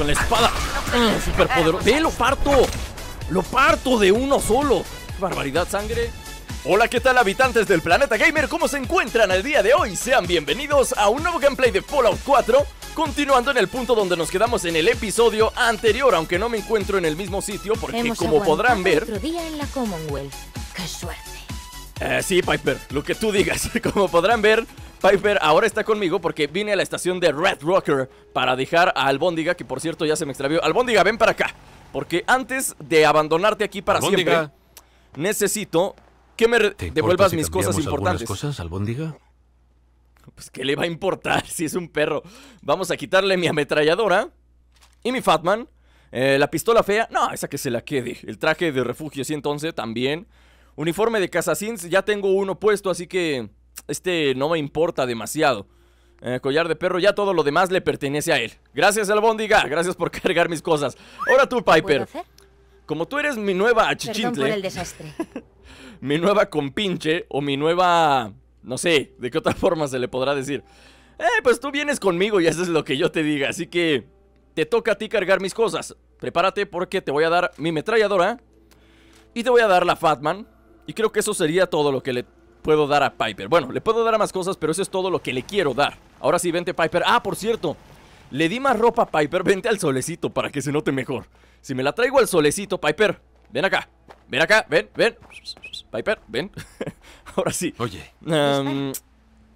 con la espada. Mm, super poderoso. ¡Ve, ¡Eh, lo parto! ¡Lo parto de uno solo! ¡Barbaridad, sangre! Hola, ¿qué tal habitantes del planeta gamer? ¿Cómo se encuentran el día de hoy? Sean bienvenidos a un nuevo gameplay de Fallout 4 Continuando en el punto donde nos quedamos en el episodio anterior Aunque no me encuentro en el mismo sitio porque como podrán ver otro día Eh, sí, Piper, lo que tú digas Como podrán ver, Piper ahora está conmigo porque vine a la estación de Red Rocker para dejar a Albóndiga, que por cierto ya se me extravió. Albóndiga, ven para acá. Porque antes de abandonarte aquí para siempre, necesito que me devuelvas mis cosas importantes. cosas, Albóndiga? Pues, ¿qué le va a importar si es un perro? Vamos a quitarle mi ametralladora y mi Fatman. Eh, la pistola fea, no, esa que se la quede. El traje de refugio entonces también. Uniforme de Casasins, ya tengo uno puesto, así que este no me importa demasiado. Eh, collar de perro, ya todo lo demás le pertenece a él. Gracias, Albóndiga. Gracias por cargar mis cosas. Ahora tú, Piper. Como tú eres mi nueva achichintle. mi nueva compinche o mi nueva. No sé, de qué otra forma se le podrá decir. Eh, pues tú vienes conmigo y haces lo que yo te diga. Así que te toca a ti cargar mis cosas. Prepárate porque te voy a dar mi metralladora. Y te voy a dar la Fatman. Y creo que eso sería todo lo que le puedo dar a Piper. Bueno, le puedo dar a más cosas, pero eso es todo lo que le quiero dar. Ahora sí, vente Piper. Ah, por cierto, le di más ropa a Piper. Vente al solecito para que se note mejor. Si me la traigo al solecito, Piper, ven acá. Ven acá, ven, ven. Piper, ven. Ahora sí. Oye. Pues,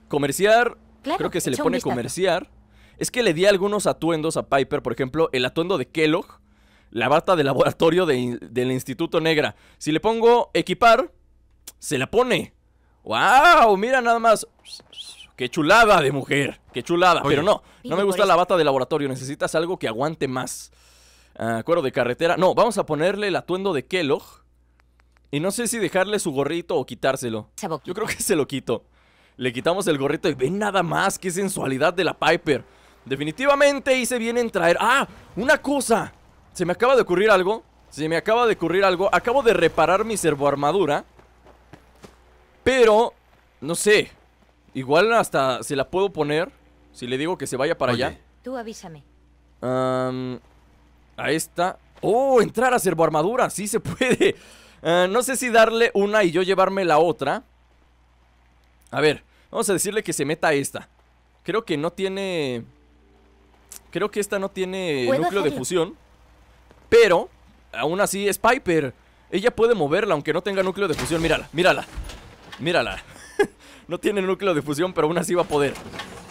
comerciar. creo que se le pone comerciar. Es que le di algunos atuendos a Piper. Por ejemplo, el atuendo de Kellogg. La bata de laboratorio del Instituto Negra. Si le pongo equipar, se la pone. ¡Wow! Mira nada más. ¡Qué chulada de mujer! ¡Qué chulada! Pero no, no me gusta la bata de laboratorio. Necesitas algo que aguante más. Uh, cuero de carretera. No, vamos a ponerle el atuendo de Kellogg. Y no sé si dejarle su gorrito o quitárselo. Yo creo que se lo quito. Le quitamos el gorrito y ven nada más. ¡Qué sensualidad de la Piper! Definitivamente hice bien en traer... ¡Ah! ¡Una cosa! Se me acaba de ocurrir algo. Se me acaba de ocurrir algo. Acabo de reparar mi servoarmadura. Pero, no sé. Igual hasta se la puedo poner. Si le digo que se vaya para allá. Tú avísame. a esta. ¡Oh! Entrar a armadura Sí se puede. Ah, no sé si darle una y yo llevarme la otra. A ver, vamos a decirle que se meta a esta. Creo que no tiene... Creo que esta no tiene núcleo de fusión. Pero, aún así es Piper. Ella puede moverla aunque no tenga núcleo de fusión. Mírala, mírala. Mírala. no tiene núcleo de fusión, pero aún así va a poder.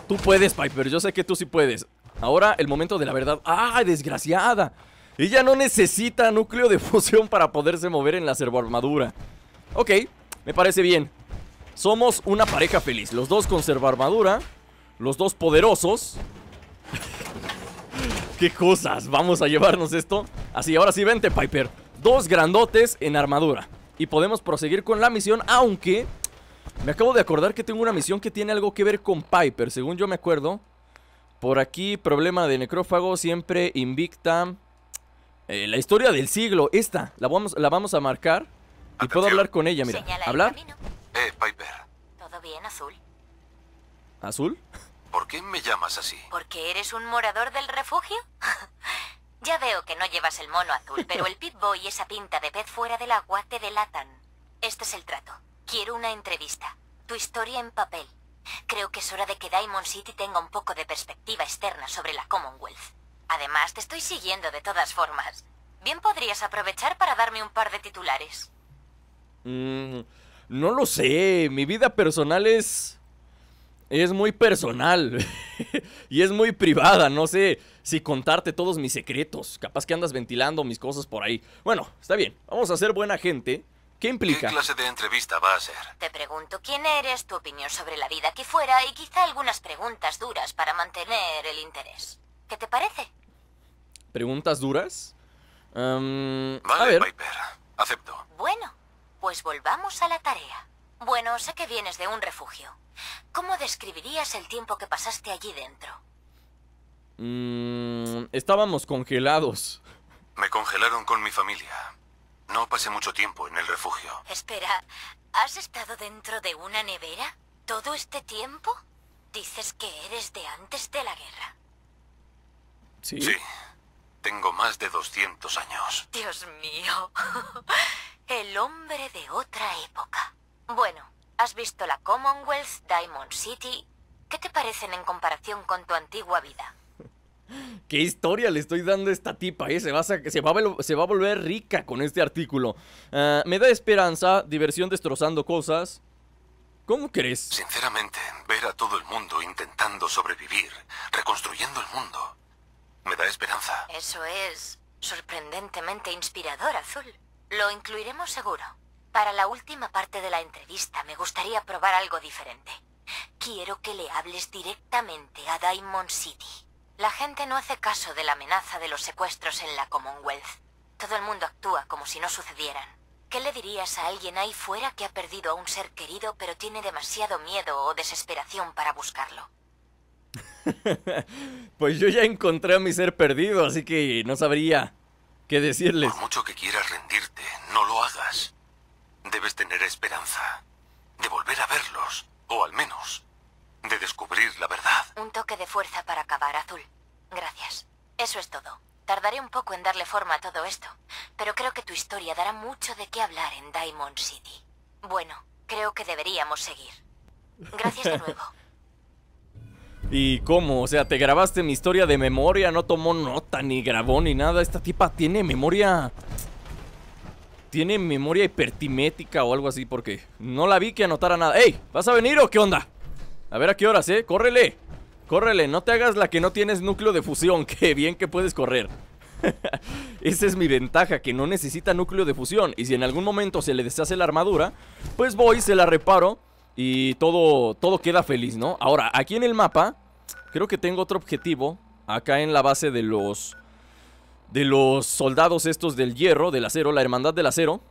Tú puedes, Piper. Yo sé que tú sí puedes. Ahora el momento de la verdad. ¡Ah, desgraciada! Ella no necesita núcleo de fusión para poderse mover en la servoarmadura. Ok, me parece bien. Somos una pareja feliz. Los dos con servoarmadura. Los dos poderosos. ¡Qué cosas! Vamos a llevarnos esto. Así, ahora sí, vente, Piper. Dos grandotes en armadura y podemos proseguir con la misión, aunque me acabo de acordar que tengo una misión que tiene algo que ver con Piper, según yo me acuerdo. Por aquí, problema de necrófago, siempre invicta. Eh, la historia del siglo, esta, la vamos, la vamos a marcar. Y puedo hablar con ella, mira. ¿Hablar? eh, Piper. ¿Todo bien, Azul? ¿Azul? ¿Por qué me llamas así? ¿Porque eres un morador del refugio? Ya veo que no llevas el mono azul, pero el pitboy y esa pinta de pez fuera del agua te delatan. Este es el trato. Quiero una entrevista. Tu historia en papel. Creo que es hora de que Diamond City tenga un poco de perspectiva externa sobre la Commonwealth. Además, te estoy siguiendo de todas formas. Bien podrías aprovechar para darme un par de titulares. Mm, no lo sé. Mi vida personal es es muy personal y es muy privada. No sé si contarte todos mis secretos. Capaz que andas ventilando mis cosas por ahí. Bueno, está bien. Vamos a ser buena gente. ¿Qué implica? ¿Qué clase de entrevista va a ser? Te pregunto quién eres, tu opinión sobre la vida que fuera y quizá algunas preguntas duras para mantener el interés. ¿Qué te parece? ¿Preguntas duras? Em, vale, Piper. Acepto. Bueno, pues volvamos a la tarea. Bueno, sé que vienes de un refugio. ¿Cómo describirías el tiempo que pasaste allí dentro? Mm, estábamos congelados. Me congelaron con mi familia. No pasé mucho tiempo en el refugio. Espera, ¿has estado dentro de una nevera todo este tiempo? Dices que eres de antes de la guerra. Sí. Sí. Tengo más de 200 años. Dios mío. el hombre de otra época. Bueno, has visto la Commonwealth, Diamond City. ¿Qué te parecen en comparación con tu antigua vida? ¿Qué historia le estoy dando a esta tipa? Eh? Se, va a, se, volver rica con este artículo. Ah, me da esperanza, diversión destrozando cosas. ¿Cómo crees? Sinceramente, ver a todo el mundo intentando sobrevivir, reconstruyendo el mundo, me da esperanza. Eso es sorprendentemente inspirador, Azul. Lo incluiremos seguro. Para la última parte de la entrevista me gustaría probar algo diferente. Quiero que le hables directamente a Diamond City. La gente no hace caso de la amenaza de los secuestros en la Commonwealth. Todo el mundo actúa como si no sucedieran. ¿Qué le dirías a alguien ahí fuera que ha perdido a un ser querido pero tiene demasiado miedo o desesperación para buscarlo? pues yo ya encontré a mi ser perdido, así que no sabría qué decirles. Por mucho que quieras rendirte, no lo hagas debes tener esperanza de volver a verlos, o al menos, de descubrir la verdad. Un toque de fuerza para acabar, Azul. Gracias. Eso es todo. Tardaré un poco en darle forma a todo esto, pero creo que tu historia dará mucho de qué hablar en Diamond City. Bueno, creo que deberíamos seguir. Gracias de nuevo. ¿Y cómo? O sea, te grabaste mi historia de memoria, no tomó nota, ni grabó, ni nada. Esta tipa tiene memoria tiene memoria hipertimética o algo así porque no la vi que anotara nada. ¡Ey! ¿Vas a venir o qué onda? A ver a qué horas, ¿eh? ¡Córrele! ¡Córrele! No te hagas la que no tienes núcleo de fusión. ¡Qué bien que puedes correr! Esa es mi ventaja, que no necesita núcleo de fusión. Y si en algún momento se le deshace la armadura, pues voy, se la reparo y todo, todo queda feliz, ¿no? Ahora, aquí en el mapa, creo que tengo otro objetivo. Acá en la base de los de los soldados estos del hierro, del acero, la hermandad del acero.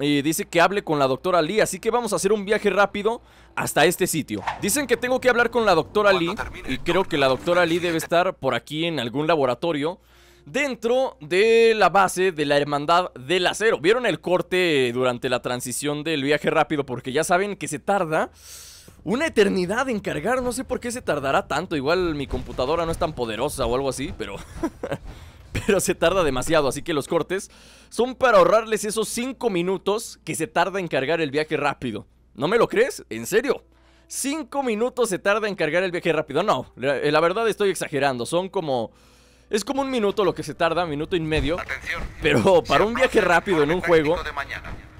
Y dice que hable con la doctora Lee, así que vamos a hacer un viaje rápido hasta este sitio. Dicen que tengo que hablar con la doctora Lee y creo que la doctora Lee debe estar por aquí en algún laboratorio dentro de la base de la Hermandad del Acero. ¿Vieron el corte durante la transición del viaje rápido? Porque ya saben que se tarda una eternidad en cargar. No sé por qué se tardará tanto. Igual mi computadora no es tan poderosa o algo así, pero... pero se tarda demasiado, así que los cortes son para ahorrarles esos 5 minutos que se tarda en cargar el viaje rápido. ¿No me lo crees? ¿En serio? 5 minutos se tarda en cargar el viaje rápido. No, eh, la verdad estoy exagerando, son como... Es como un minuto lo que se tarda, minuto y medio. Pero para un viaje rápido en un juego...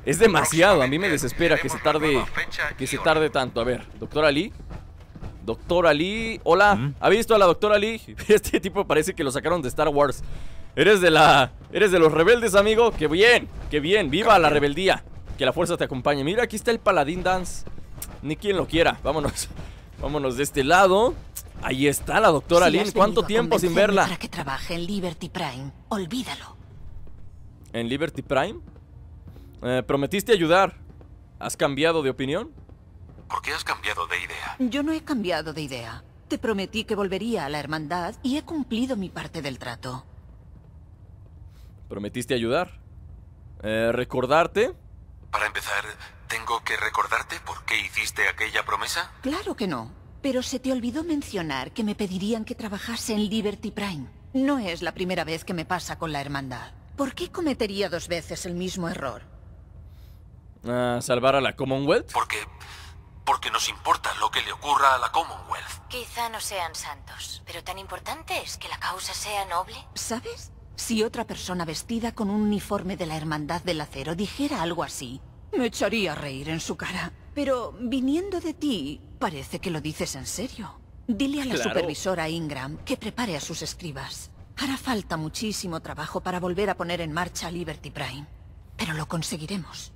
Es demasiado, a mí me desespera que se tarde que se tarde tanto. A ver, doctora Ali. Doctor Ali, hola, ¿ha visto a la Doctora Lee? Este tipo parece que lo sacaron de Star Wars. Eres de la... Eres de los rebeldes, amigo. ¡Qué bien! ¡Qué bien! ¡Viva la rebeldía! Que la fuerza te acompañe. Mira, aquí está el Paladín Dance. Ni quien lo quiera. Vámonos. Vámonos de este lado. Ahí está la doctora Ali, ¿Cuánto tiempo sin verla? Para que trabaje en Liberty Prime. Olvídalo. ¿En Liberty Prime? Eh, prometiste ayudar. ¿Has cambiado de opinión? ¿Por qué has cambiado de idea? Yo no he cambiado de idea. Te prometí que volvería a la hermandad y he cumplido mi parte del trato. ¿Prometiste ayudar? Eh, ¿Recordarte? Para empezar, ¿tengo que recordarte por qué hiciste aquella promesa? Claro que no. Pero se te olvidó mencionar que me pedirían que trabajase en Liberty Prime. No es la primera vez que me pasa con la hermandad. ¿Por qué cometería dos veces el mismo error? ¿A ah, ¿Salvar a la Commonwealth? Porque porque nos importa lo que le ocurra a la Commonwealth. Quizá no sean santos, pero tan importante es que la causa sea noble. ¿Sabes? Si otra persona vestida con un uniforme de la Hermandad del Acero dijera algo así, me echaría a reír en su cara. Pero viniendo de ti, parece que lo dices en serio. Dile a la supervisora Ingram que prepare a sus escribas. Hará falta muchísimo trabajo para volver a poner en marcha Liberty Prime, pero lo conseguiremos.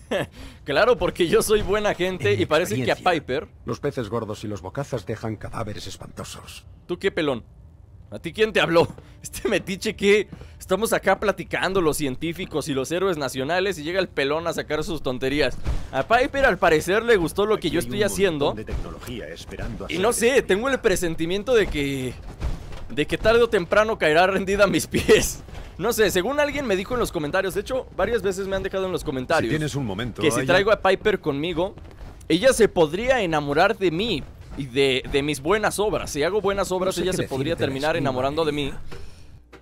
claro, porque yo soy buena gente y parece que a Piper... Los peces gordos y los bocazas dejan cadáveres espantosos. ¿Tú qué pelón? ¿A ti quién te habló? Este metiche que estamos acá platicando los científicos y los héroes nacionales y llega el pelón a sacar sus tonterías. A Piper al parecer le gustó lo que yo estoy haciendo. y no sé, tengo el presentimiento de que de que tarde o temprano caerá rendida a mis pies. No sé, según alguien me dijo en los comentarios, de hecho, varias veces me han dejado en los comentarios. tienes un momento. Que si traigo a Piper conmigo, ella se podría enamorar de mí y de, mis buenas obras. Si hago buenas obras, ella se podría terminar enamorando de mí.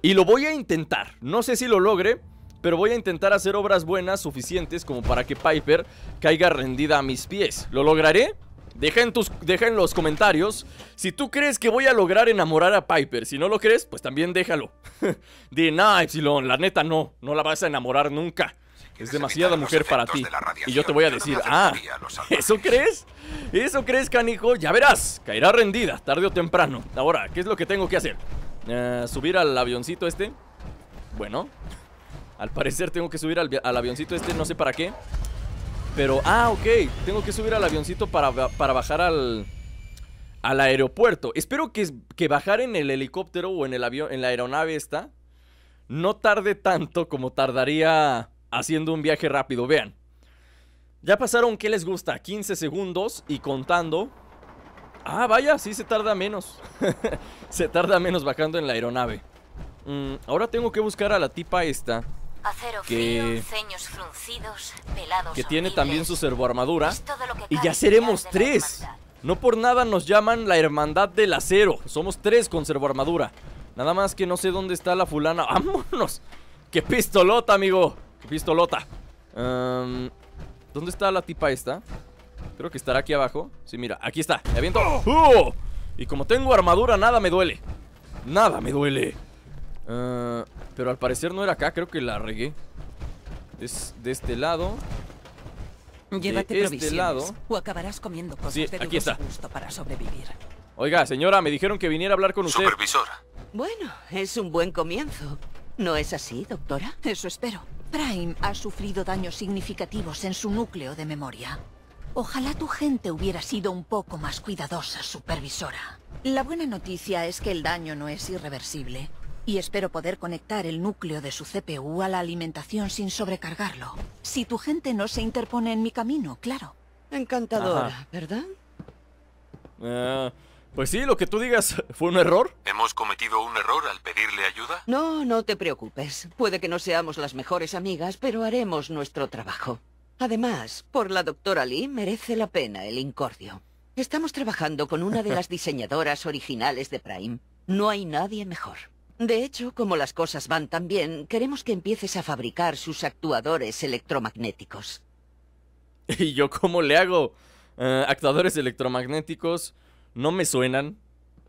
Y lo voy a intentar. No sé si lo logre, pero voy a intentar hacer obras buenas suficientes como para que Piper caiga rendida a mis pies. ¿Lo lograré? Deja en, tus, los comentarios si tú crees que voy a lograr enamorar a Piper. Si no lo crees, pues también déjalo. De nada, Epsilon, la neta no. No la vas a enamorar nunca. Es demasiada mujer para ti. y yo te voy a decir, ah, ¿eso crees? ¿Eso crees, canijo? Ya verás, caerá rendida, tarde o temprano. Ahora, ¿qué es lo que tengo que hacer? Eh, ¿Subir al avioncito este? Bueno, al parecer tengo que subir al, al avioncito este, no sé para qué. Pero, ah, ok, tengo que subir al avioncito para, bajar al, al aeropuerto. Espero que, bajar en el helicóptero o en el avión, en la aeronave esta, no tarde tanto como tardaría haciendo un viaje rápido. Vean, ya pasaron, ¿qué les gusta? 15 segundos y contando. Ah, vaya, sí se tarda menos. se tarda menos bajando en la aeronave. Mm, ahora tengo que buscar a la tipa esta. Acero que, que tiene también su servoarmadura. Y ya seremos tres. No por nada nos llaman la hermandad del acero. Somos tres con servoarmadura. Nada más que no sé dónde está la fulana. ¡Vámonos! ¡Qué pistolota, amigo! ¡Qué pistolota! Em, ¿Dónde está la tipa esta? Creo que estará aquí abajo. Sí, mira, aquí está. Me aviento. ¡Oh! ¡Uh! Y como tengo armadura, nada me duele. Nada me duele. Ah, pero al parecer no era acá, creo que la regué. Es de este lado. Llévate de este lado. O acabarás comiendo sí, aquí está. Oiga, señora, me dijeron que viniera a hablar con usted. Supervisora. Bueno, es un buen comienzo. ¿No es así, doctora? Eso espero. Prime ha sufrido daños significativos en su núcleo de memoria. Ojalá tu gente hubiera sido un poco más cuidadosa, supervisora. La buena noticia es que el daño no es irreversible, y espero poder conectar el núcleo de su CPU a la alimentación sin sobrecargarlo. Si tu gente no se interpone en mi camino, claro. Encantadora, ¿verdad? Ah, pues sí, lo que tú digas fue un error. ¿Hemos cometido un error al pedirle ayuda? No, no te preocupes. Puede que no seamos las mejores amigas, pero haremos nuestro trabajo. Además, por la doctora Lee merece la pena el incordio. Estamos trabajando con una de las diseñadoras originales de Prime. No hay nadie mejor. De hecho, como las cosas van tan bien, queremos que empieces a fabricar sus actuadores electromagnéticos. ¿Y yo cómo le hago? Eh, actuadores electromagnéticos no me suenan.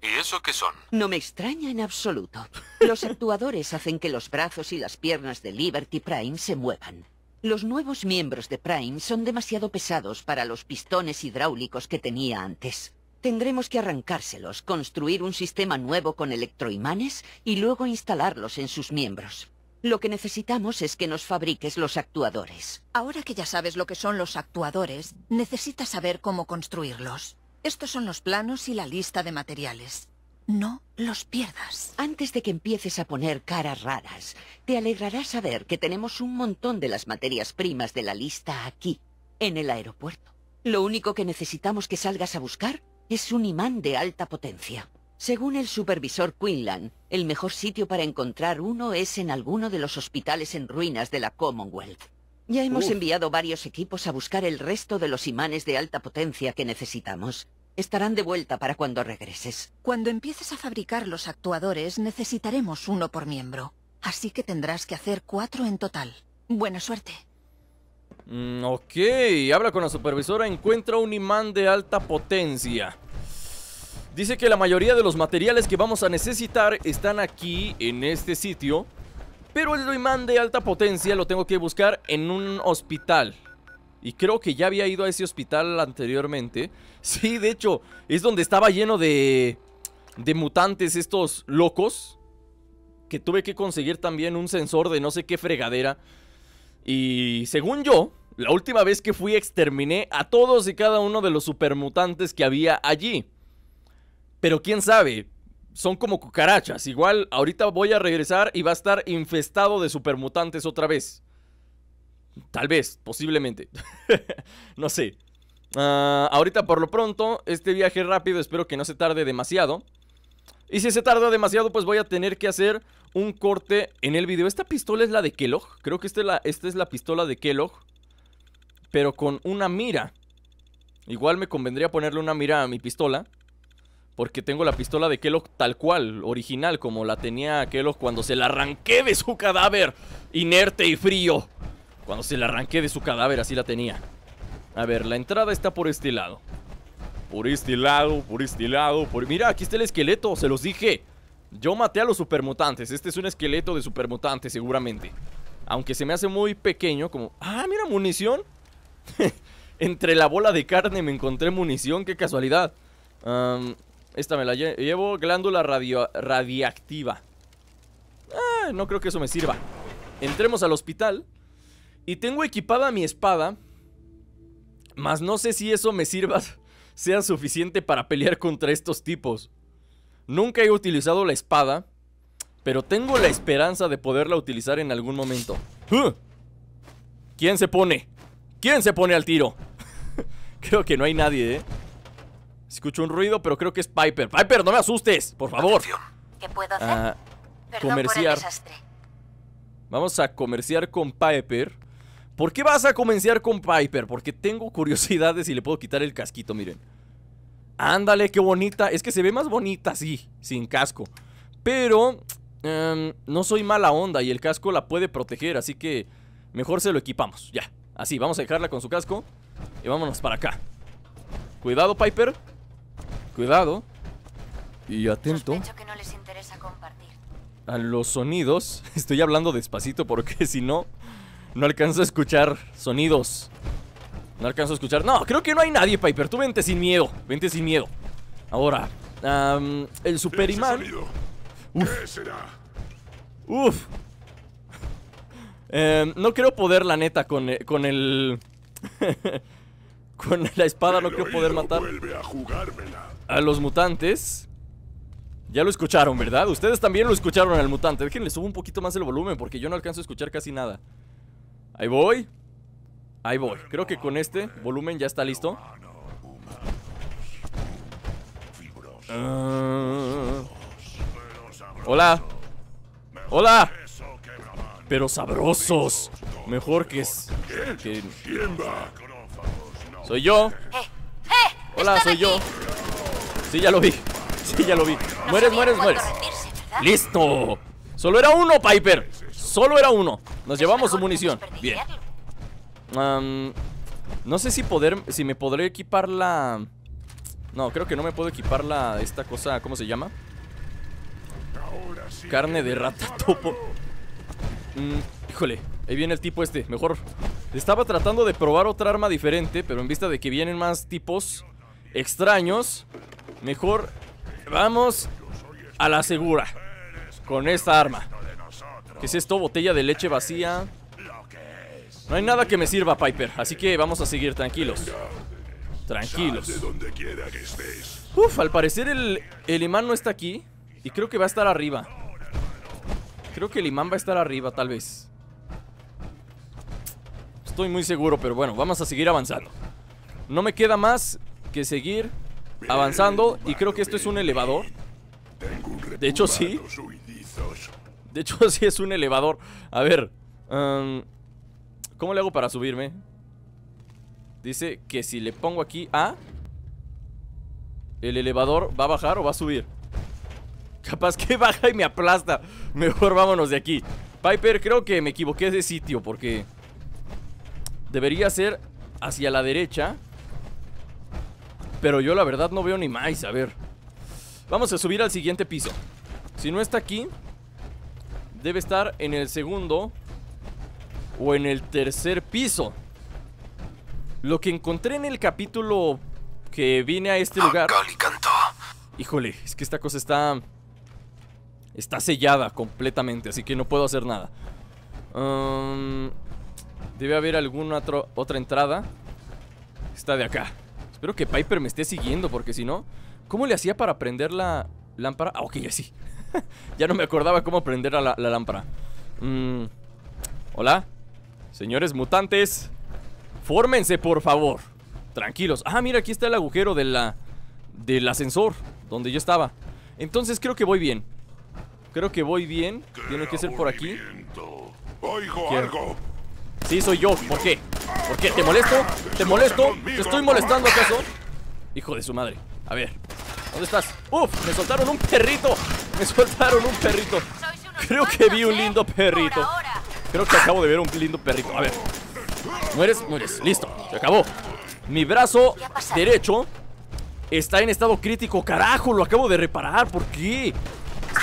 ¿Y eso qué son? No me extraña en absoluto. Los actuadores hacen que los brazos y las piernas de Liberty Prime se muevan. Los nuevos miembros de Prime son demasiado pesados para los pistones hidráulicos que tenía antes. Tendremos que arrancárselos, construir un sistema nuevo con electroimanes y luego instalarlos en sus miembros. Lo que necesitamos es que nos fabriques los actuadores. Ahora que ya sabes lo que son los actuadores, necesitas saber cómo construirlos. Estos son los planos y la lista de materiales. No los pierdas. Antes de que empieces a poner caras raras, te alegrará saber que tenemos un montón de las materias primas de la lista aquí, en el aeropuerto. Lo único que necesitamos que salgas a buscar es un imán de alta potencia. Según el supervisor Quinlan, el mejor sitio para encontrar uno es en alguno de los hospitales en ruinas de la Commonwealth. Ya hemos enviado varios equipos a buscar el resto de los imanes de alta potencia que necesitamos. Estarán de vuelta para cuando regreses. Cuando empieces a fabricar los actuadores, necesitaremos uno por miembro. Así que tendrás que hacer cuatro en total. Buena suerte. Mm, ok, habla con la supervisora, encuentra un imán de alta potencia. Dice que la mayoría de los materiales que vamos a necesitar están aquí, en este sitio. Pero el imán de alta potencia lo tengo que buscar en un hospital. Y creo que ya había ido a ese hospital anteriormente. Sí, de hecho, es donde estaba lleno de... De mutantes estos locos. Que tuve que conseguir también un sensor de no sé qué fregadera. Y según yo, la última vez que fui exterminé a todos y cada uno de los supermutantes que había allí. Pero quién sabe, son como cucarachas. Igual ahorita voy a regresar y va a estar infestado de supermutantes otra vez. Tal vez, posiblemente. no sé. Ah, ahorita por lo pronto, este viaje rápido espero que no se tarde demasiado. Y si se tarda demasiado, pues voy a tener que hacer un corte en el video. ¿Esta pistola es la de Kellogg? Creo que la, esta es la pistola de Kellogg pero con una mira. Igual me convendría ponerle una mira a mi pistola. Porque tengo la pistola de Kellogg tal cual, original, como la tenía Kellogg cuando se la arranqué de su cadáver, inerte y frío. Cuando se la arranqué de su cadáver, así la tenía. A ver, la entrada está por este lado. Por este lado, por este lado, por... Mira, aquí está el esqueleto, se los dije. Yo maté a los supermutantes. Este es un esqueleto de supermutantes, seguramente. Aunque se me hace muy pequeño, como... Ah, mira, munición. Entre la bola de carne me encontré munición, qué casualidad. esta me la llevo, glándula radiactiva. Ah, no creo que eso me sirva. Entremos al hospital. Y tengo equipada mi espada. Mas no sé si eso me sirva, sea suficiente para pelear contra estos tipos. Nunca he utilizado la espada, pero tengo la esperanza de poderla utilizar en algún momento. ¿Quién se pone? ¿Quién se pone al tiro? creo que no hay nadie, ¿eh? Escucho un ruido, pero creo que es Piper. ¡Piper, no me asustes! ¡Por favor! ¿Qué puedo hacer? Ah, comerciar. Vamos a comerciar con Piper. ¿Por qué vas a comerciar con Piper? Porque tengo curiosidades y le puedo quitar el casquito, miren. Ándale, qué bonita. Es que se ve más bonita sí, sin casco. Pero em, no soy mala onda y el casco la puede proteger, así que mejor se lo equipamos, ya. Así, vamos a dejarla con su casco Y vámonos para acá Cuidado, Piper Cuidado Y atento A los sonidos Estoy hablando despacito porque si no No alcanzo a escuchar sonidos No alcanzo a escuchar No, creo que no hay nadie, Piper Tú vente sin miedo Vente sin miedo Ahora El super imán Uf Em, no creo poder, la neta, con, eh, con el... con la espada no quiero poder matar a, los mutantes. Ya lo escucharon, ¿verdad? Ustedes también lo escucharon al mutante. Déjenle subo un poquito más el volumen porque yo no alcanzo a escuchar casi nada. Ahí voy. Ahí voy. Creo que con este volumen ya está listo. Ah. Hola. Hola pero sabrosos. Mejor que... que... Soy yo. Eh, eh, Hola, soy yo. Sí, ya lo vi. Sí, ya lo vi. Mueres, mueres, mueres. ¡Listo! Solo era uno, Piper. Solo era uno. Nos pues llevamos su munición. Bien. no sé si poder, si me podré equipar la... No, creo que no me puedo equipar la... Esta cosa, ¿cómo se llama? Carne de rata topo. Mm, híjole, ahí viene el tipo este, mejor. Estaba tratando de probar otra arma diferente, pero en vista de que vienen más tipos extraños, mejor vamos a la segura con esta arma. ¿Qué es esto? Botella de leche vacía. No hay nada que me sirva, Piper, así que vamos a seguir tranquilos. Tranquilos. Uf, al parecer el, el imán no está aquí y creo que va a estar arriba. Creo que el imán va a estar arriba, tal vez. Estoy muy seguro, pero bueno, vamos a seguir avanzando. No me queda más que seguir avanzando. Y creo que esto es un elevador. De hecho, sí. De hecho, sí es un elevador. A ver. Em, ¿Cómo le hago para subirme? Dice que si le pongo aquí A... El elevador va a bajar o va a subir. Capaz que baja y me aplasta. Mejor vámonos de aquí. Piper, creo que me equivoqué de sitio porque debería ser hacia la derecha. Pero yo la verdad no veo ni más, a ver. Vamos a subir al siguiente piso. Si no está aquí, debe estar en el segundo o en el tercer piso. Lo que encontré en el capítulo que vine a este lugar... Híjole, es que esta cosa está está sellada completamente, así que no puedo hacer nada. Um, debe haber alguna otra entrada. Está de acá. Espero que Piper me esté siguiendo, porque si no... ¿Cómo le hacía para prender la lámpara? Ah, ok, ya sí. ya no me acordaba cómo prender la, lámpara. Mm, hola. Señores mutantes. Fórmense, por favor. Tranquilos. Ah, mira, aquí está el agujero de la, del ascensor, donde yo estaba. Entonces creo que voy bien. Creo que voy bien. Tiene que ser por aquí. Sí, soy yo. ¿Por qué? ¿Por qué? ¿Te molesto? ¿Te molesto? ¿Te estoy molestando acaso? Hijo de su madre. A ver. ¿Dónde estás? ¡Uf! Me soltaron un perrito. Me soltaron un perrito. Creo que vi un lindo perrito. Creo que acabo de ver un lindo perrito. A ver. Mueres, mueres. Listo. Se acabó. Mi brazo derecho está en estado crítico. Carajo, lo acabo de reparar. ¿Por qué?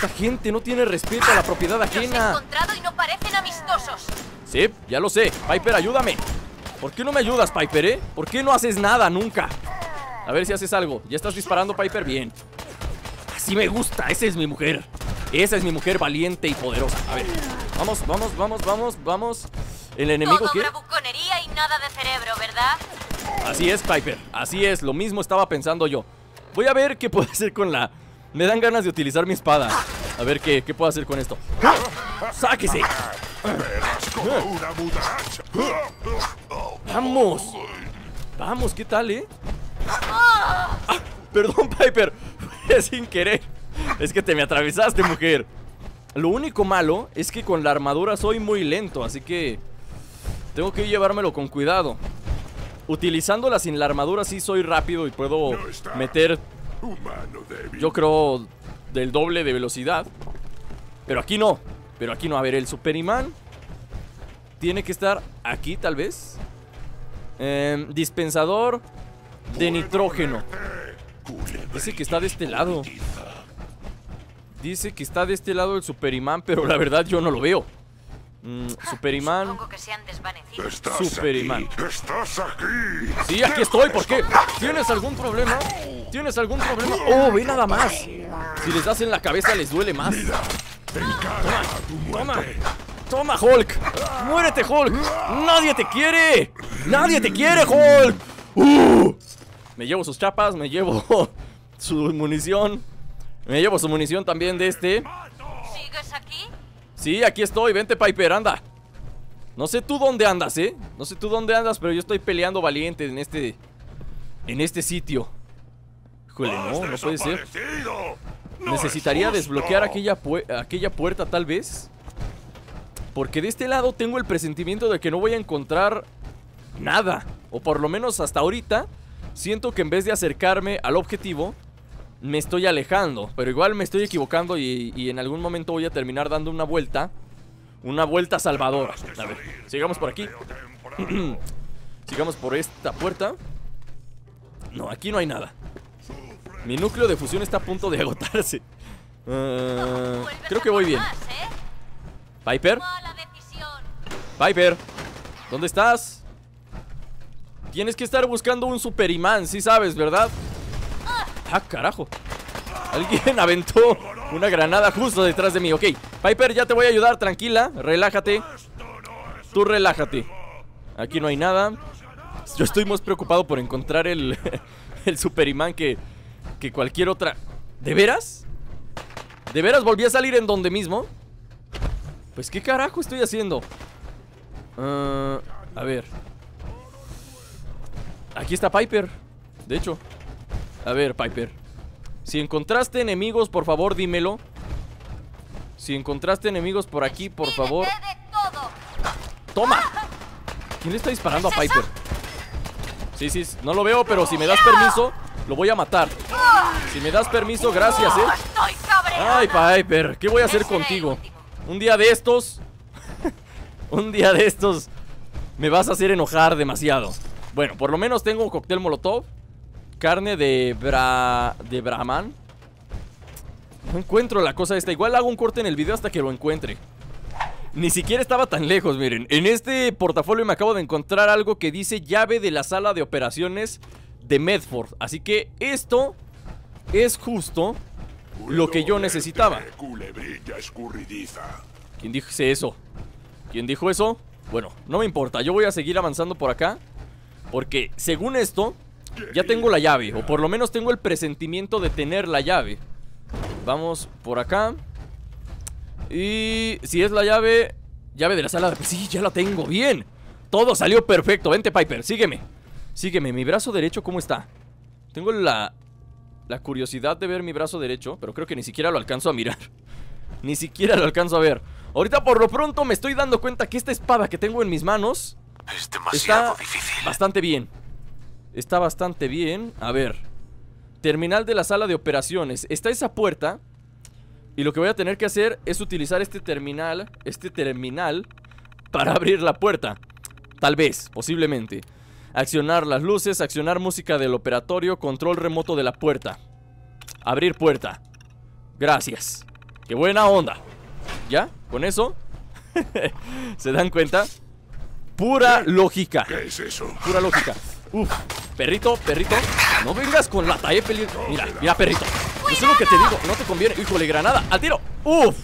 Esta gente no tiene respeto a la propiedad ajena. encontrado parecen amistosos. Sí, ya lo sé. Piper, ayúdame. ¿Por qué no me ayudas, Piper, eh? ¿Por qué no haces nada nunca? A ver si haces algo. ¿Ya estás disparando, Piper? Bien. Así me gusta. Esa es mi mujer. Esa es mi mujer valiente y poderosa. A ver. Vamos, vamos, vamos, vamos, vamos. ¿El enemigo Todo y nada de cerebro, ¿verdad? Así es, Piper. Así es. Lo mismo estaba pensando yo. Voy a ver qué puedo hacer con la me dan ganas de utilizar mi espada. A ver qué, puedo hacer con esto. ¡Sáquese! ¡Vamos! Vamos, ¿qué tal, eh? Ah, perdón, Piper. Fue sin querer. Es que te me atravesaste, mujer. Lo único malo es que con la armadura soy muy lento, así que... Tengo que llevármelo con cuidado. Utilizándola sin la armadura sí soy rápido y puedo meter yo creo del doble de velocidad. Pero aquí no. Pero aquí no. A ver, el Super Imán tiene que estar aquí, tal vez. Em, dispensador de nitrógeno. Eh, Dice que está de este lado. Dice que está de este lado el Super Imán, pero la verdad yo no lo veo. Mm, ah, super imán. ¡Estás aquí! Sí, aquí estoy, ¿por qué? ¿Tienes algún problema? ¿Tienes algún problema? ¡Oh, ve nada más! Si les en la cabeza les duele más. Toma, toma. Toma, Hulk. Muérete, Hulk. Nadie te quiere. Nadie te quiere, Hulk. Uh. Me llevo sus chapas, me llevo su munición. Me llevo su munición también de este. ¿Sigues aquí? Sí, aquí estoy, vente Piper, anda No sé tú dónde andas, eh No sé tú dónde andas, pero yo estoy peleando valiente en este... En este sitio Híjole, no, no puede ser Necesitaría desbloquear aquella, aquella puerta tal vez Porque de este lado tengo el presentimiento de que no voy a encontrar nada O por lo menos hasta ahorita Siento que en vez de acercarme al objetivo me estoy alejando. Pero igual me estoy equivocando y, en algún momento voy a terminar dando una vuelta. Una vuelta salvadora. A ver, sigamos por aquí. sigamos por esta puerta. No, aquí no hay nada. Mi núcleo de fusión está a punto de agotarse. Ah, creo que voy bien. ¿eh? Piper Piper ¿Dónde estás? Tienes que estar buscando un super imán, sí sabes, ¿verdad? ¡Ah, carajo! Alguien aventó una granada justo detrás de mí Ok, Piper, ya te voy a ayudar, tranquila Relájate Tú relájate Aquí no hay nada Yo estoy más preocupado por encontrar el, el super imán que, que cualquier otra ¿De veras? ¿De veras volví a salir en donde mismo? Pues qué carajo estoy haciendo ah, A ver Aquí está Piper De hecho a ver, Piper. Si encontraste enemigos, por favor, dímelo. Si encontraste enemigos por aquí, por favor. ¡Toma! Ah. ¿Quién le está disparando a Piper? Sí, sí, no lo veo, pero si me das permiso, lo voy a matar. ¡Ah! Si me das permiso, gracias, ¿eh? Ay, Piper, ¿qué voy a hacer contigo? Un día de estos... un día de estos... Me vas a hacer enojar demasiado. Bueno, por lo menos tengo un cóctel molotov. Carne de bra... de Brahman No encuentro la cosa esta Igual hago un corte en el video hasta que lo encuentre Ni siquiera estaba tan lejos, miren En este portafolio me acabo de encontrar algo que dice Llave de la sala de operaciones de Medford Así que esto es justo lo que yo necesitaba ¿Quién dice eso? ¿Quién dijo eso? Bueno, no me importa, yo voy a seguir avanzando por acá Porque según esto ya tengo la llave, o por lo menos tengo el presentimiento de tener la llave Vamos por acá Y si es la llave, llave de la sala de... Pues sí, ya la tengo, bien Todo salió perfecto, vente Piper, sígueme Sígueme, mi brazo derecho, ¿cómo está? Tengo la, la curiosidad de ver mi brazo derecho Pero creo que ni siquiera lo alcanzo a mirar Ni siquiera lo alcanzo a ver Ahorita por lo pronto me estoy dando cuenta que esta espada que tengo en mis manos es está Bastante bien. Está bastante bien. A ver. Terminal de la sala de operaciones. Está esa puerta. Y lo que voy a tener que hacer es utilizar este terminal. Este terminal. Para abrir la puerta. Tal vez, posiblemente. Accionar las luces, accionar música del operatorio, control remoto de la puerta. Abrir puerta. Gracias. ¡Qué buena onda! ¿Ya? ¿Con eso? ¿Se dan cuenta? Pura lógica. ¿Qué es eso? Pura lógica. Uf. Perrito, perrito No vengas con la eh, Mira, mira perrito Eso es lo que te digo, no te conviene Híjole, granada, al tiro Uf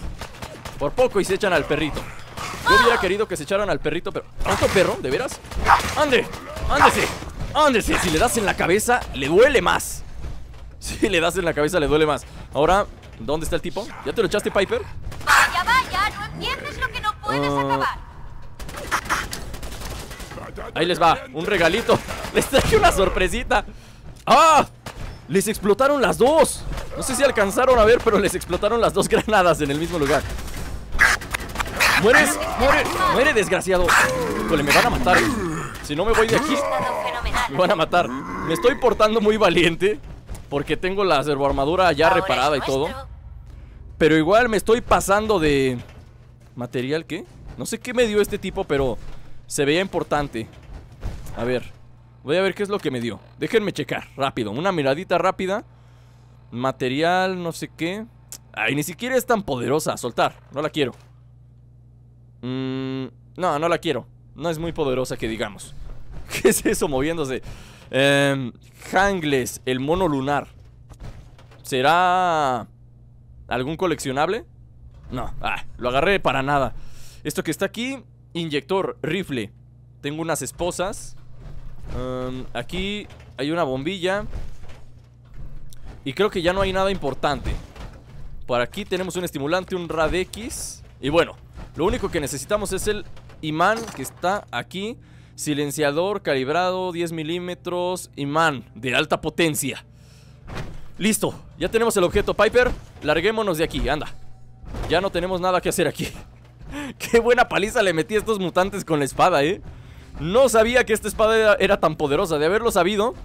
Por poco y se echan al perrito Yo hubiera querido que se echaran al perrito Pero, ¿tanto perro? ¿De veras? ¡Ande! ¡Ándese! ¡Ándese! Si le das en la cabeza, le duele más Si le das en la cabeza, le duele más Ahora, ¿dónde está el tipo? ¿Ya te lo echaste, Piper? Vaya, vaya, no entiendes lo que no puedes ah. acabar Ahí les va, un regalito Les traje una sorpresita ¡Ah! Les explotaron las dos No sé si alcanzaron a ver, pero les explotaron las dos granadas en el mismo lugar ¡Muere! ¡Muere! ¡Muere, desgraciado! Híjole, me van a matar Si no me voy de aquí Me van a matar Me estoy portando muy valiente Porque tengo la servoarmadura ya reparada y todo Pero igual me estoy pasando de... ¿Material qué? No sé qué me dio este tipo, pero... Se veía importante a ver, voy a ver qué es lo que me dio. Déjenme checar, rápido, una miradita rápida. Material, no sé qué. Ay, ni siquiera es tan poderosa. Soltar, no la quiero. Mm, no, no la quiero. No es muy poderosa que digamos. ¿Qué es eso moviéndose? Eh, em, Hangles, el mono lunar. ¿Será algún coleccionable? No, ah, lo agarré para nada. Esto que está aquí, inyector, rifle. Tengo unas esposas aquí hay una bombilla. Y creo que ya no hay nada importante. Por aquí tenemos un estimulante, un rad X. Y bueno, lo único que necesitamos es el imán que está aquí. Silenciador calibrado, 10 milímetros, imán de alta potencia. Listo, ya tenemos el objeto Piper. Larguémonos de aquí, anda. Ya no tenemos nada que hacer aquí. Qué buena paliza le metí a estos mutantes con la espada, eh. No sabía que esta espada era, tan poderosa. De haberlo sabido,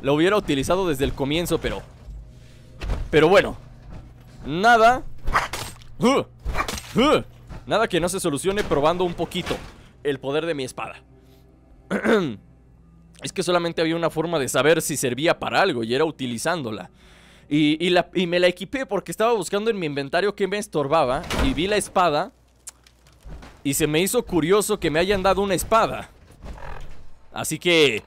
la hubiera utilizado desde el comienzo, pero... Pero bueno. Nada. Uh, uh, nada que no se solucione probando un poquito el poder de mi espada. es que solamente había una forma de saber si servía para algo y era utilizándola. Y, y, me la equipé porque estaba buscando en mi inventario qué me estorbaba y vi la espada. Y se me hizo curioso que me hayan dado una espada. Así que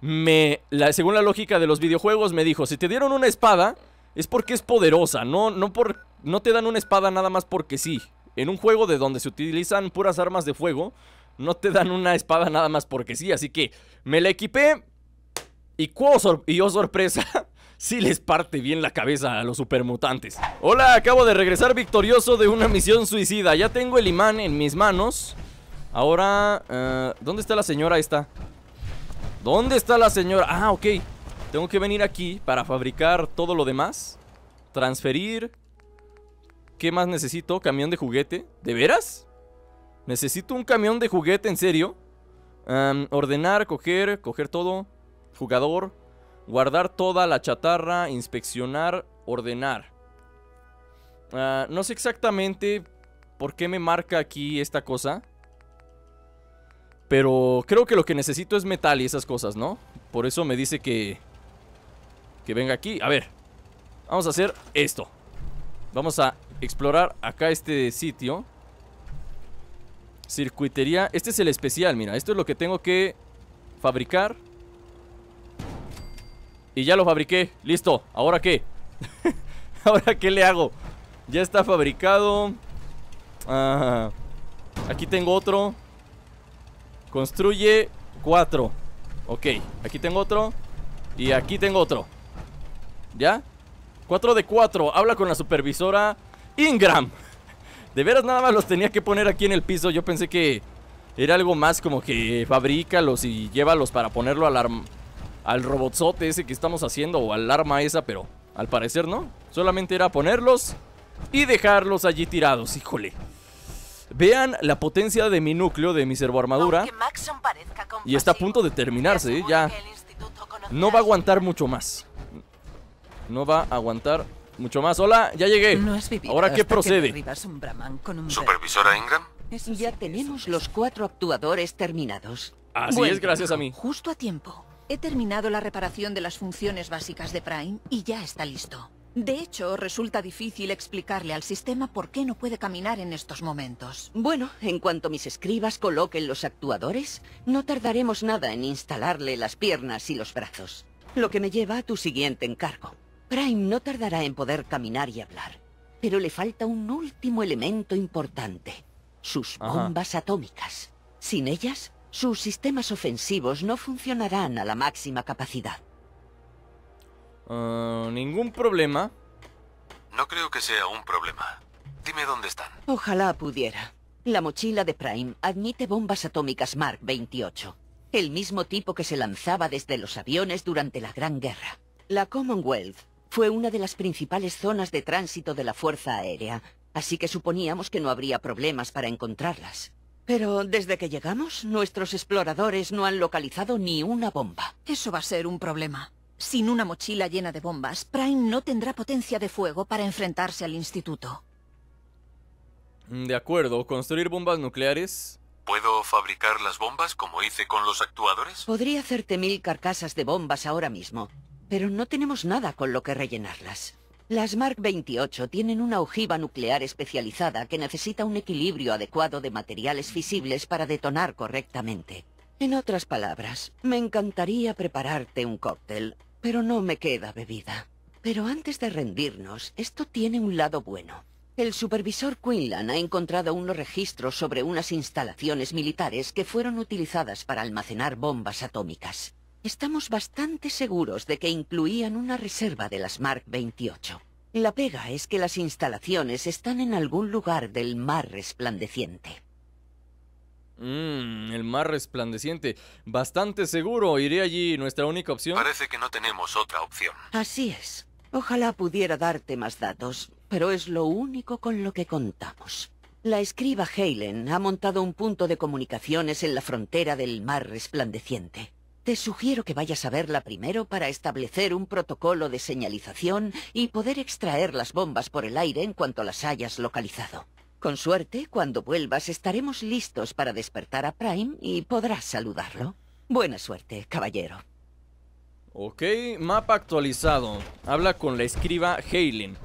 me la, según la lógica de los videojuegos me dijo, si te dieron una espada es porque es poderosa, no no por no te dan una espada nada más porque sí. En un juego de donde se utilizan puras armas de fuego, no te dan una espada nada más porque sí, así que me la equipé y, cuo, y oh sorpresa, sí les parte bien la cabeza a los supermutantes. Hola, acabo de regresar victorioso de una misión suicida, ya tengo el imán en mis manos Ahora, eh, ¿dónde está la señora esta? ¿Dónde está la señora? Ah, ok. Tengo que venir aquí para fabricar todo lo demás. Transferir. ¿Qué más necesito? Camión de juguete. ¿De veras? Necesito un camión de juguete, ¿en serio? Em, ordenar, coger, coger todo. Jugador. Guardar toda la chatarra. Inspeccionar. Ordenar. Ah, no sé exactamente por qué me marca aquí esta cosa. Pero creo que lo que necesito es metal y esas cosas, ¿no? Por eso me dice que... Que venga aquí. A ver. Vamos a hacer esto. Vamos a explorar acá este sitio. Circuitería. Este es el especial, mira. Esto es lo que tengo que fabricar. Y ya lo fabriqué. Listo. ¿Ahora qué? ¿Ahora qué le hago? Ya está fabricado. aquí tengo otro. Construye cuatro Ok, aquí tengo otro Y aquí tengo otro ¿Ya? Cuatro de cuatro Habla con la supervisora Ingram De veras nada más los tenía que poner aquí en el piso Yo pensé que era algo más como que Fabrícalos y llévalos para ponerlo al arma Al robotzote ese que estamos haciendo O al arma esa, pero al parecer no Solamente era ponerlos y dejarlos allí tirados, híjole Vean la potencia de mi núcleo, de mi servoarmadura. Y está a punto de terminarse, ¿eh? ya. No va a aguantar mucho más. No va a aguantar mucho más. Hola, ya llegué. Ahora, ¿qué procede? ¿Supervisora Ingram? Ya tenemos los cuatro actuadores terminados. Así es, gracias a mí. Justo a tiempo. He terminado la reparación de las funciones básicas de Prime y ya está listo. De hecho, resulta difícil explicarle al sistema por qué no puede caminar en estos momentos. Bueno, en cuanto mis escribas coloquen los actuadores, no tardaremos nada en instalarle las piernas y los brazos. Lo que me lleva a tu siguiente encargo. Prime no tardará en poder caminar y hablar, pero le falta un último elemento importante. Sus bombas atómicas. Sin ellas, sus sistemas ofensivos no funcionarán a la máxima capacidad. Ah, ningún problema. No creo que sea un problema. Dime dónde están. Ojalá pudiera. La mochila de Prime admite bombas atómicas Mark 28. El mismo tipo que se lanzaba desde los aviones durante la Gran Guerra. La Commonwealth fue una de las principales zonas de tránsito de la Fuerza Aérea, así que suponíamos que no habría problemas para encontrarlas. Pero desde que llegamos, nuestros exploradores no han localizado ni una bomba. Eso va a ser un problema. Sin una mochila llena de bombas, Prime no tendrá potencia de fuego para enfrentarse al instituto. De acuerdo, construir bombas nucleares. ¿Puedo fabricar las bombas como hice con los actuadores? Podría hacerte mil carcasas de bombas ahora mismo, pero no tenemos nada con lo que rellenarlas. Las Mark 28 tienen una ojiva nuclear especializada que necesita un equilibrio adecuado de materiales fisibles para detonar correctamente. En otras palabras, me encantaría prepararte un cóctel, pero no me queda bebida. Pero antes de rendirnos, esto tiene un lado bueno. El supervisor Quinlan ha encontrado unos registros sobre unas instalaciones militares que fueron utilizadas para almacenar bombas atómicas. Estamos bastante seguros de que incluían una reserva de las Mark 28. La pega es que las instalaciones están en algún lugar del mar resplandeciente. Mmm, el mar resplandeciente. Bastante seguro, iré allí. Nuestra única opción. Parece que no tenemos otra opción. Así es. Ojalá pudiera darte más datos, pero es lo único con lo que contamos. La escriba Halen ha montado un punto de comunicaciones en la frontera del mar resplandeciente. Te sugiero que vayas a verla primero para establecer un protocolo de señalización y poder extraer las bombas por el aire en cuanto las hayas localizado. Con suerte, cuando vuelvas estaremos listos para despertar a Prime y podrás saludarlo. Buena suerte, caballero. Ok, mapa actualizado. Habla con la escriba Halen.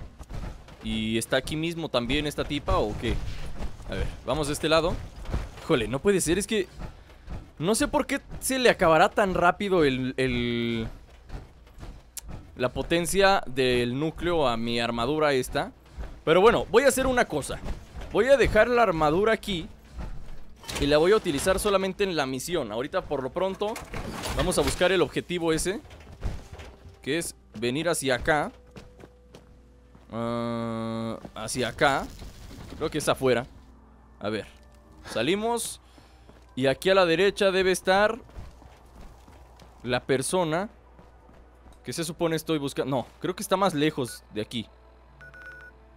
¿Y está aquí mismo también esta tipa o qué? A ver, vamos de este lado. Híjole, no puede ser, es que... No sé por qué se le acabará tan rápido el... el... La potencia del núcleo a mi armadura esta. Pero bueno, voy a hacer una cosa. Voy a dejar la armadura aquí y la voy a utilizar solamente en la misión. Ahorita por lo pronto vamos a buscar el objetivo ese. Que es venir hacia acá. Ah, hacia acá. Creo que es afuera. A ver. Salimos. Y aquí a la derecha debe estar la persona que se supone estoy buscando. No, creo que está más lejos de aquí.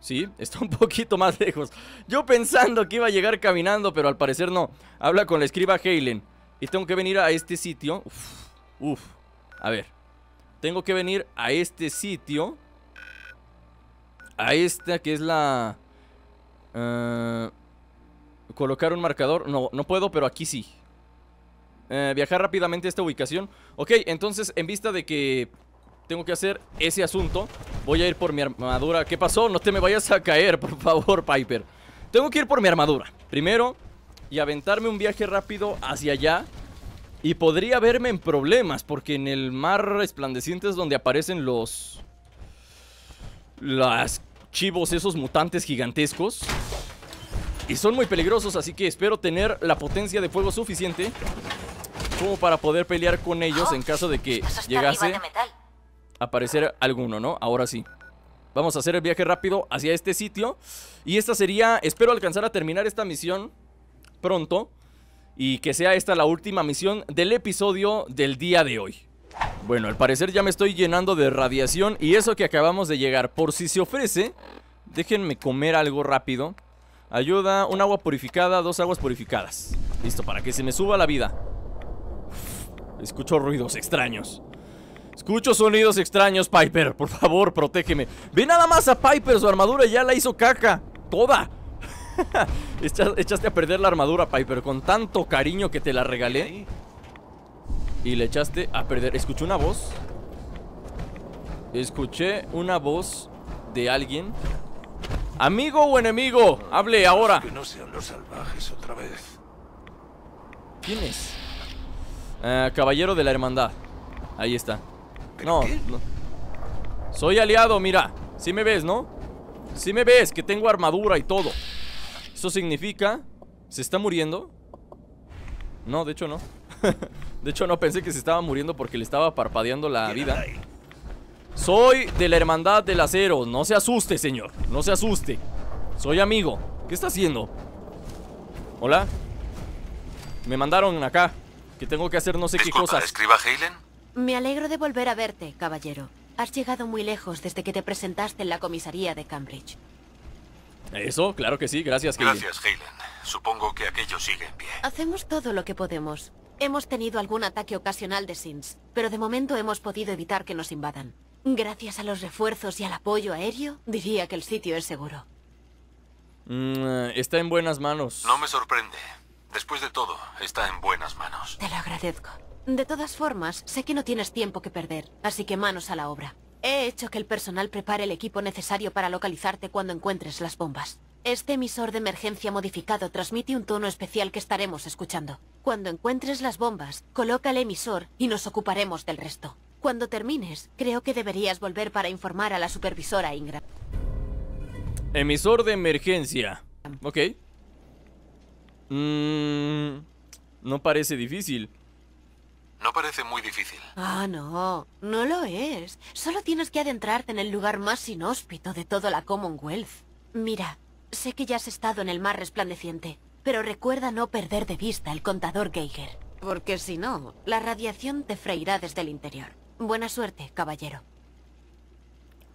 Sí, está un poquito más lejos. Yo pensando que iba a llegar caminando, pero al parecer no. Habla con la escriba Halen. Y tengo que venir a este sitio. Uf, uf. A ver. Tengo que venir a este sitio. A esta que es la... Eh, colocar un marcador. No, no puedo, pero aquí sí. Eh, viajar rápidamente a esta ubicación. Ok, entonces en vista de que tengo que hacer ese asunto Voy a ir por mi armadura ¿Qué pasó? No te me vayas a caer, por favor, Piper Tengo que ir por mi armadura Primero Y aventarme un viaje rápido hacia allá Y podría verme en problemas Porque en el mar resplandeciente es donde aparecen los... Las chivos, esos mutantes gigantescos Y son muy peligrosos Así que espero tener la potencia de fuego suficiente Como para poder pelear con ellos En caso de que llegase aparecer alguno, ¿no? Ahora sí. Vamos a hacer el viaje rápido hacia este sitio. Y esta sería, espero alcanzar a terminar esta misión pronto. Y que sea esta la última misión del episodio del día de hoy. Bueno, al parecer ya me estoy llenando de radiación y eso que acabamos de llegar. Por si se ofrece, déjenme comer algo rápido. Ayuda, un agua purificada, dos aguas purificadas. Listo, para que se me suba la vida. Escucho ruidos extraños. Escucho sonidos extraños, Piper. Por favor, protégeme. Ve nada más a Piper. Su armadura ya la hizo caca. Toda. echaste a perder la armadura, Piper. Con tanto cariño que te la regalé. Y le echaste a perder. Escuché una voz. Escuché una voz de alguien. Amigo o enemigo, hable ahora. Que no sean los salvajes otra vez. ¿Quién es? Ah, caballero de la hermandad. Ahí está. No, Soy aliado, mira. Si me ves, ¿no? Si me ves, que tengo armadura y todo. Eso significa... ¿Se está muriendo? No, de hecho no. de hecho no, pensé que se estaba muriendo porque le estaba parpadeando la vida. Soy de la hermandad del acero. No se asuste, señor. No se asuste. Soy amigo. ¿Qué está haciendo? ¿Hola? Me mandaron acá. Que tengo que hacer no sé qué cosas. ¿escriba Halen? Me alegro de volver a verte, caballero. Has llegado muy lejos desde que te presentaste en la comisaría de Cambridge. Eso, claro que sí, gracias, Gracias, helen Supongo que aquello sigue en pie. Hacemos todo lo que podemos. Hemos tenido algún ataque ocasional de SINS, pero de momento hemos podido evitar que nos invadan. Gracias a los refuerzos y al apoyo aéreo, diría que el sitio es seguro. Mm, eh, está en buenas manos. No me sorprende. Después de todo, está en buenas manos. Te lo agradezco. De todas formas, sé que no tienes tiempo que perder, así que manos a la obra. He hecho que el personal prepare el equipo necesario para localizarte cuando encuentres las bombas. Este emisor de emergencia modificado transmite un tono especial que estaremos escuchando. Cuando encuentres las bombas, coloca el emisor y nos ocuparemos del resto. Cuando termines, creo que deberías volver para informar a la supervisora Ingra. Emisor de emergencia. Ok. Mm, no parece difícil. No parece muy difícil. Ah, no. No lo es. Solo tienes que adentrarte en el lugar más inhóspito de toda la Commonwealth. Mira, sé que ya has estado en el mar resplandeciente, pero recuerda no perder de vista el contador Geiger. Porque si no, la radiación te freirá desde el interior. Buena suerte, caballero.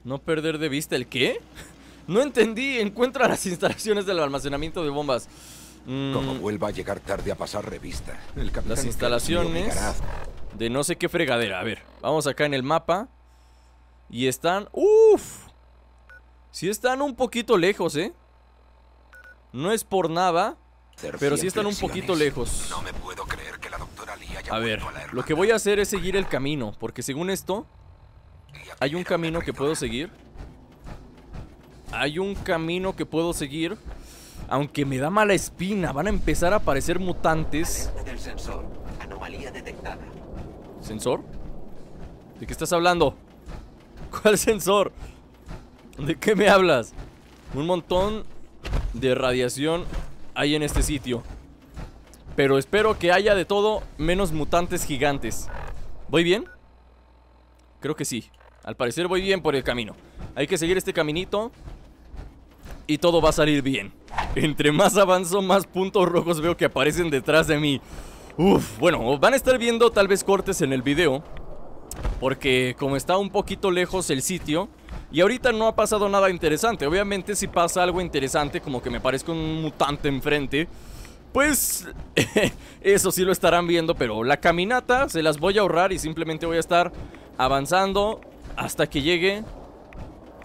¿No perder de vista el qué? No entendí. Encuentra las instalaciones del almacenamiento de bombas. Mm. vuelva a llegar tarde a pasar revista. Las este instalaciones de no sé qué fregadera. A ver, vamos acá en el mapa. Y están... ¡Uf! Si están un poquito lejos, ¿eh? No es por nada, pero si están un poquito lejos. a ver, lo que voy a hacer es seguir el camino, porque según esto, hay un camino que puedo seguir. Hay un camino que puedo seguir aunque me da mala espina, van a empezar a aparecer mutantes. sensor. Anomalía detectada. ¿Sensor? ¿De qué estás hablando? ¿Cuál sensor? ¿De qué me hablas? Un montón de radiación hay en este sitio. Pero espero que haya de todo menos mutantes gigantes. ¿Voy bien? Creo que sí. Al parecer voy bien por el camino. Hay que seguir este caminito y todo va a salir bien. Entre más avanzo, más puntos rojos veo que aparecen detrás de mí. Uf, bueno, van a estar viendo tal vez cortes en el video. Porque como está un poquito lejos el sitio, y ahorita no ha pasado nada interesante. Obviamente si pasa algo interesante, como que me parezca un mutante enfrente, pues eso sí lo estarán viendo, pero la caminata se las voy a ahorrar y simplemente voy a estar avanzando hasta que llegue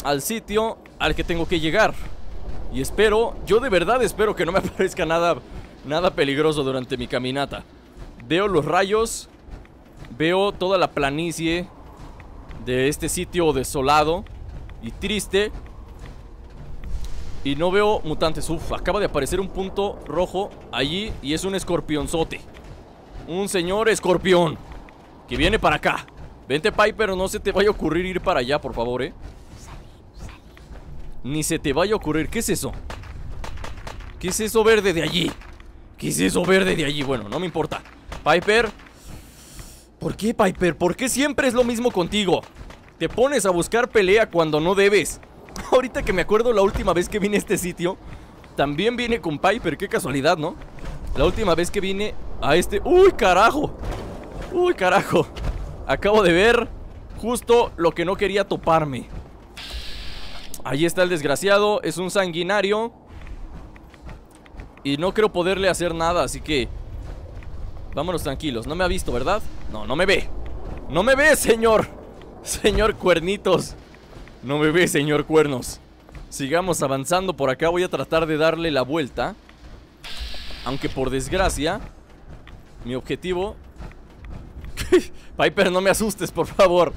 al sitio al que tengo que llegar. Y espero, yo de verdad espero que no me aparezca nada, nada peligroso durante mi caminata. Veo los rayos, veo toda la planicie de este sitio desolado y triste. Y no veo mutantes. Uf, acaba de aparecer un punto rojo allí y es un escorpionzote. Un señor escorpión que viene para acá. Vente, Piper, no se te vaya a ocurrir ir para allá, por favor, eh. Ni se te vaya a ocurrir. ¿Qué es eso? ¿Qué es eso verde de allí? ¿Qué es eso verde de allí? Bueno, no me importa. Piper. ¿Por qué, Piper? ¿Por qué siempre es lo mismo contigo? Te pones a buscar pelea cuando no debes. Ahorita que me acuerdo la última vez que vine a este sitio, también vine con Piper. Qué casualidad, ¿no? La última vez que vine a este... ¡Uy, carajo! ¡Uy, carajo! Acabo de ver justo lo que no quería toparme. Ahí está el desgraciado, es un sanguinario Y no creo poderle hacer nada, así que Vámonos tranquilos, no me ha visto, ¿verdad? No, no me ve ¡No me ve, señor! Señor cuernitos No me ve, señor cuernos Sigamos avanzando por acá, voy a tratar de darle la vuelta Aunque por desgracia Mi objetivo Piper, no me asustes, por favor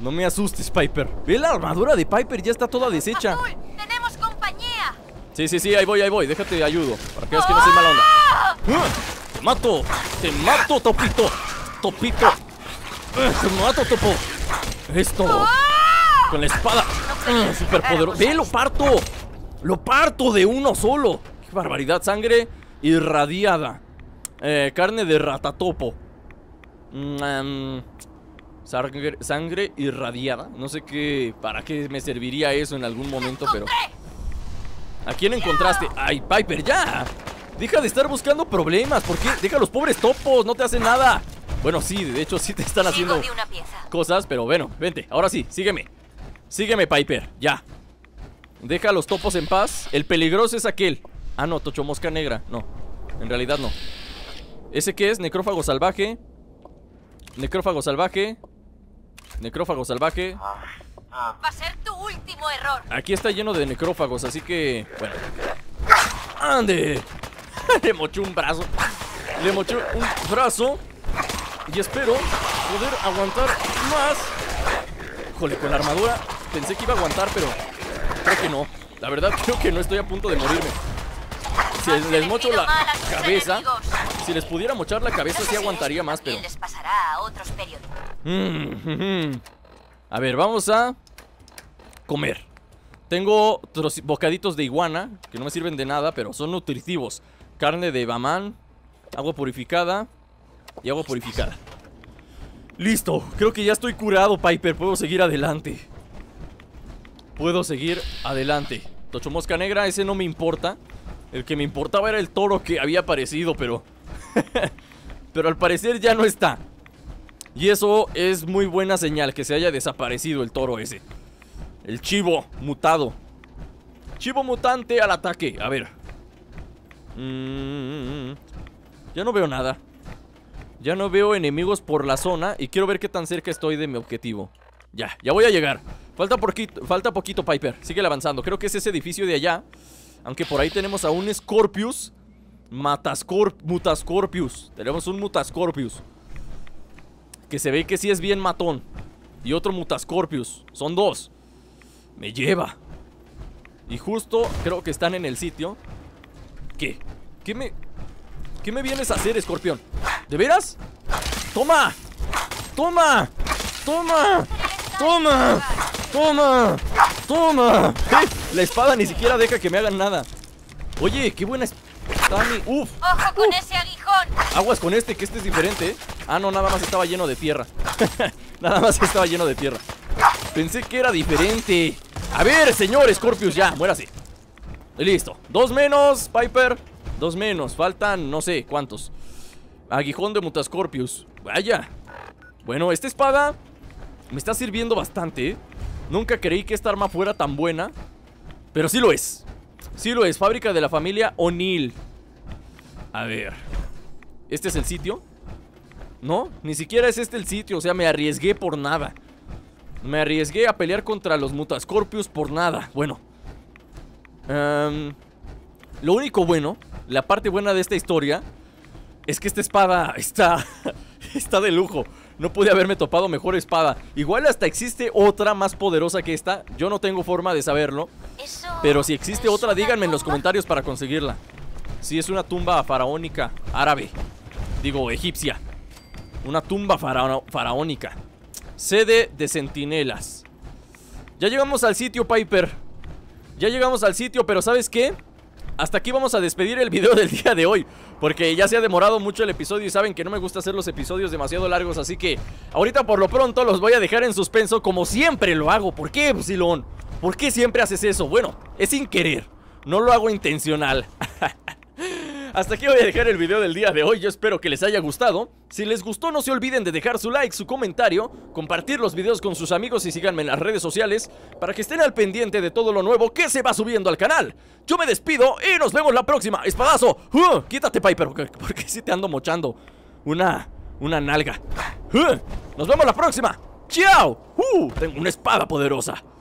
no me asustes, Piper. Ve la armadura de Piper, ya está toda deshecha. ¡Tenemos compañía! Sí, sí, sí, ahí voy, ahí voy. Déjate, ayudo. Para que veas que no soy mala onda. ¡Te ¡Ah! ¡Ah! mato! ¡Te mato, Topito! ¡Topito! ¡Ah! ¡Te mato, Topo! Esto. Con la espada. ¡Súper poderoso. ¡Ve, lo parto! ¡Lo parto de uno solo! ¡Qué barbaridad! Sangre irradiada. Eh, carne de ratatopo. Mmm... Sangre, irradiada. No sé qué. ¿Para qué me serviría eso en algún momento, pero. ¿A quién encontraste? ¡Ay, Piper, ya! Deja de estar buscando problemas. ¿Por qué? Deja los pobres topos. No te hacen nada. Bueno, sí, de hecho, sí te están haciendo cosas, pero bueno, vente. Ahora sí, sígueme. Sígueme, Piper, ya. Deja a los topos en paz. El peligroso es aquel. Ah, no, Tocho Mosca Negra. No, en realidad no. ¿Ese qué es? Necrófago salvaje. Necrófago salvaje. Necrófago salvaje. Ah. Va a ser tu último error. Aquí está lleno de necrófagos, así que. Bueno. ¡Ande! Le mochó un brazo. Le mochó un brazo. Y espero poder aguantar más. Híjole, con la armadura. Pensé que iba a aguantar, pero creo que no. La verdad, creo que no estoy a punto de morirme. Si les mocho la cabeza. Si les pudiera mochar la cabeza sí aguantaría más, pero... Mm, mm, mm. a ver, vamos a comer. Tengo bocaditos de iguana, que no me sirven de nada, pero son nutritivos. Carne de mamán, agua purificada y agua purificada. Listo, creo que ya estoy curado, Piper. Puedo seguir adelante. Puedo seguir adelante. Tocho Mosca Negra, ese no me importa. El que me importaba era el toro que había aparecido, pero Pero al parecer ya no está. Y eso es muy buena señal, que se haya desaparecido el toro ese. El chivo mutado. Chivo mutante al ataque. A ver. Mm, ya no veo nada. Ya no veo enemigos por la zona y quiero ver qué tan cerca estoy de mi objetivo. Ya, ya voy a llegar. Falta, falta poquito, Piper. Sigue avanzando. Creo que es ese edificio de allá. Aunque por ahí tenemos a un Scorpius Matascorp Mutascorpius. Tenemos un Mutascorpius. Que se ve que sí es bien matón. Y otro Mutascorpius. Son dos. Me lleva. Y justo creo que están en el sitio. ¿Qué? ¿Qué me... ¿Qué me vienes a hacer, escorpión? ¿De veras? ¡Toma! ¡Toma! ¡Toma! ¡Toma! ¡Toma! ¡Toma! La espada ni siquiera deja que me hagan nada. Oye, qué buena espada uf. Ojo con ese aguijón. Aguas con este, que este es diferente. ¿eh? Ah, no, nada más estaba lleno de tierra. nada más estaba lleno de tierra. Pensé que era diferente. A ver, señor Scorpius, ya, muérase. Listo. Dos menos, Piper. Dos menos. Faltan, no sé, cuántos. Aguijón de Mutascorpius. Vaya. Bueno, esta espada me está sirviendo bastante. ¿eh? Nunca creí que esta arma fuera tan buena. Pero sí lo es. Sí lo es, fábrica de la familia O'Neill. A ver. ¿Este es el sitio? No, ni siquiera es este el sitio, o sea, me arriesgué por nada. Me arriesgué a pelear contra los mutascorpios por nada. Bueno. Em, lo único bueno, la parte buena de esta historia, es que esta espada está, está de lujo. No pude haberme topado mejor espada. Igual hasta existe otra más poderosa que esta. Yo no tengo forma de saberlo. Pero si existe otra, díganme en los comentarios para conseguirla. Si es una tumba faraónica árabe. Digo, egipcia. Una tumba faraónica. Sede de centinelas. Ya llegamos al sitio, Piper. Ya llegamos al sitio, pero ¿sabes qué? hasta aquí vamos a despedir el video del día de hoy Porque ya se ha demorado mucho el episodio Y saben que no me gusta hacer los episodios demasiado largos Así que ahorita por lo pronto los voy a dejar en suspenso Como siempre lo hago ¿Por qué, Epsilon? ¿Por qué siempre haces eso? Bueno, es sin querer No lo hago intencional hasta aquí voy a dejar el video del día de hoy, yo espero que les haya gustado. Si les gustó no se olviden de dejar su like, su comentario, compartir los videos con sus amigos y síganme en las redes sociales para que estén al pendiente de todo lo nuevo que se va subiendo al canal. Yo me despido y nos vemos la próxima. ¡Espadazo! Uh, quítate Piper porque, si te ando mochando una, una nalga. Uh, nos vemos la próxima. ¡Chao! Uh, tengo una espada poderosa.